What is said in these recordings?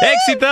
Éxito,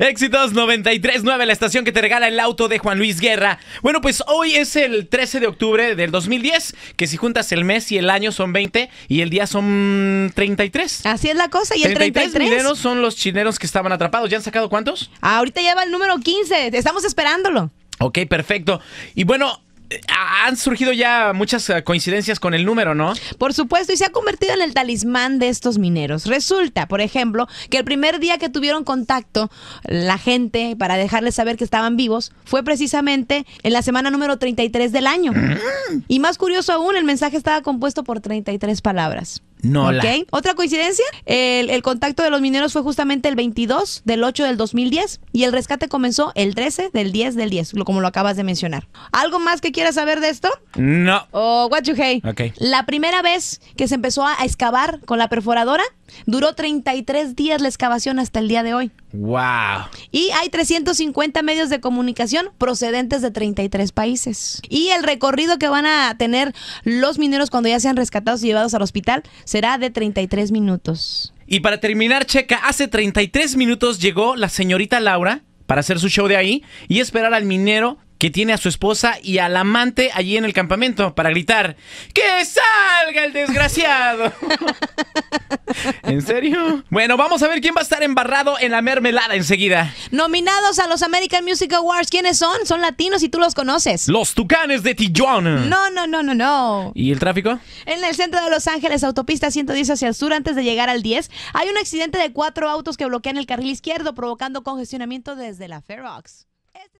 éxitos 93.9, la estación que te regala el auto de Juan Luis Guerra. Bueno, pues hoy es el 13 de octubre del 2010, que si juntas el mes y el año son 20 y el día son 33. Así es la cosa, y el 33. 33 chineros son los chineros que estaban atrapados. ¿Ya han sacado cuántos? ahorita lleva el número 15, estamos esperándolo. Ok, perfecto. Y bueno, han surgido ya muchas eh, coincidencias con el número, ¿no? Por supuesto, y se ha convertido en el talismán de estos mineros. Resulta, por ejemplo, que el primer día que tuvieron contacto la gente para dejarles saber que estaban vivos fue precisamente en la semana número 33 del año. Mm. Y más curioso aún, el mensaje estaba compuesto por 33 palabras. No Otra coincidencia, el, contacto de los mineros fue justamente el 22 del 8 del 2010 y el rescate comenzó el 13 del 10 del 10, como lo acabas de mencionar. ¿Algo más que quieras saber de esto? No. oh, what you La primera vez que se empezó a excavar con la perforadora Duró 33 días la excavación hasta el día de hoy. ¡Wow! Y hay 350 medios de comunicación procedentes de 33 países. Y el recorrido que van a tener los mineros cuando ya sean rescatados y llevados al hospital será de 33 minutos. Y para terminar, Checa, hace 33 minutos llegó la señorita Laura para hacer su show de ahí y esperar al minero que tiene a su esposa y al amante allí en el campamento para gritar ¡Que salga el desgraciado! ¿En serio? Bueno, vamos a ver quién va a estar embarrado en la mermelada enseguida. Nominados a los American Music Awards, ¿quiénes son? Son latinos y tú los conoces. Los Tucanes de Tijuana. No, no, no, no, no. ¿Y el tráfico? En el centro de Los Ángeles, autopista 110 hacia el sur, antes de llegar al 10, hay un accidente de cuatro autos que bloquean el carril izquierdo, provocando congestionamiento desde la Ferox.